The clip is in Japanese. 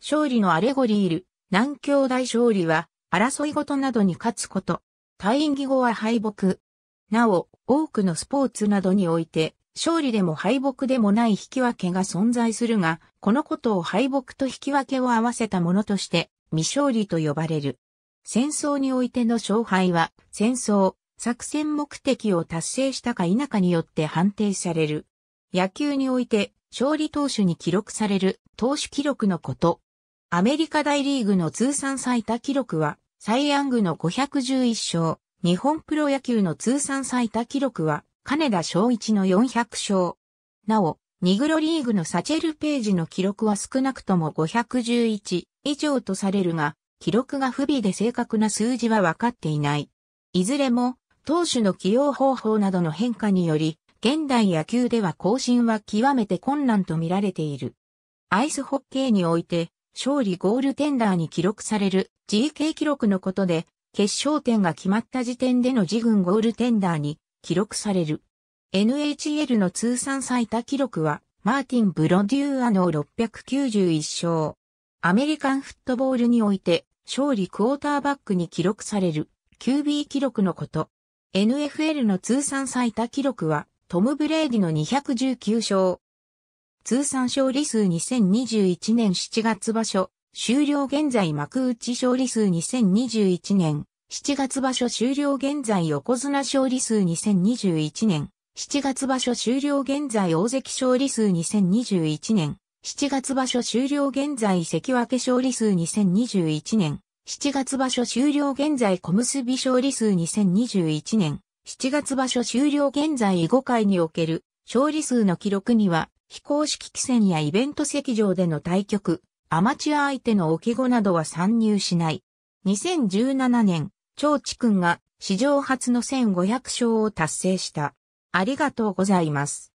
勝利のアレゴリール、南京大勝利は、争い事などに勝つこと。院義語は敗北。なお、多くのスポーツなどにおいて、勝利でも敗北でもない引き分けが存在するが、このことを敗北と引き分けを合わせたものとして、未勝利と呼ばれる。戦争においての勝敗は、戦争、作戦目的を達成したか否かによって判定される。野球において、勝利投手に記録される投手記録のこと。アメリカ大リーグの通算最多記録は、サイ・ヤングの511勝、日本プロ野球の通算最多記録は、金田翔一の400勝。なお、ニグロリーグのサチェル・ページの記録は少なくとも511以上とされるが、記録が不備で正確な数字は分かっていない。いずれも、投手の起用方法などの変化により、現代野球では更新は極めて困難と見られている。アイスホッケーにおいて、勝利ゴールテンダーに記録される GK 記録のことで、決勝点が決まった時点での自軍ゴールテンダーに記録される。NHL の通算最多記録は、マーティン・ブロデューアの691勝。アメリカンフットボールにおいて、勝利クォーターバックに記録される、QB 記録のこと。NFL の通算最多記録は、トム・ブレーディの219勝。通算勝利数2021年7月場所、終了現在幕内勝利数2021年、7月場所終了現在横綱勝利数2021年、7月場所終了現在大関勝利数2021年、7月場所終了現在関脇勝利数2021年、7月場所終了現在小結勝利数2021年、7月場所終了現在囲碁界における勝利数の記録には非公式棋戦やイベント席上での対局、アマチュア相手の置き子などは参入しない。2017年、智地んが史上初の1500勝を達成した。ありがとうございます。